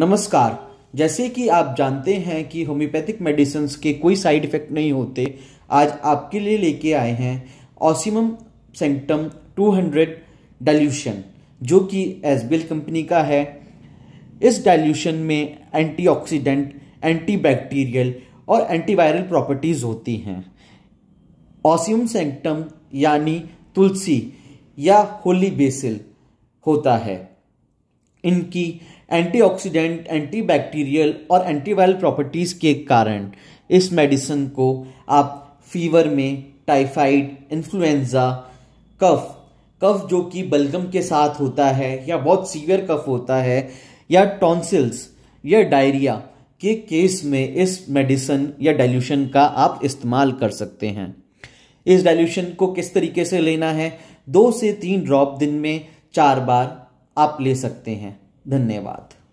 नमस्कार जैसे कि आप जानते हैं कि होम्योपैथिक मेडिसिन के कोई साइड इफेक्ट नहीं होते आज आपके लिए लेके आए हैं ऑसिमम सेंटम 200 डाइल्यूशन जो कि एसबीएल कंपनी का है इस डाइल्यूशन में एंटीऑक्सीडेंट एंटीबैक्टीरियल और एंटीवायरल प्रॉपर्टीज़ होती हैं ऑसिमम सेंटम यानी तुलसी या होली बेसिल होता है इनकी एंटीऑक्सीडेंट एंटीबैक्टीरियल और एंटीवायरल प्रॉपर्टीज़ के कारण इस मेडिसन को आप फीवर में टाइफाइड इन्फ्लुएंज़ा कफ कफ जो कि बलगम के साथ होता है या बहुत सीवियर कफ होता है या टॉन्सिल्स या डायरिया के केस में इस मेडिसन या डाइल्यूशन का आप इस्तेमाल कर सकते हैं इस डाइल्यूशन को किस तरीके से लेना है दो से तीन ड्रॉप दिन में चार बार आप ले सकते हैं धन्यवाद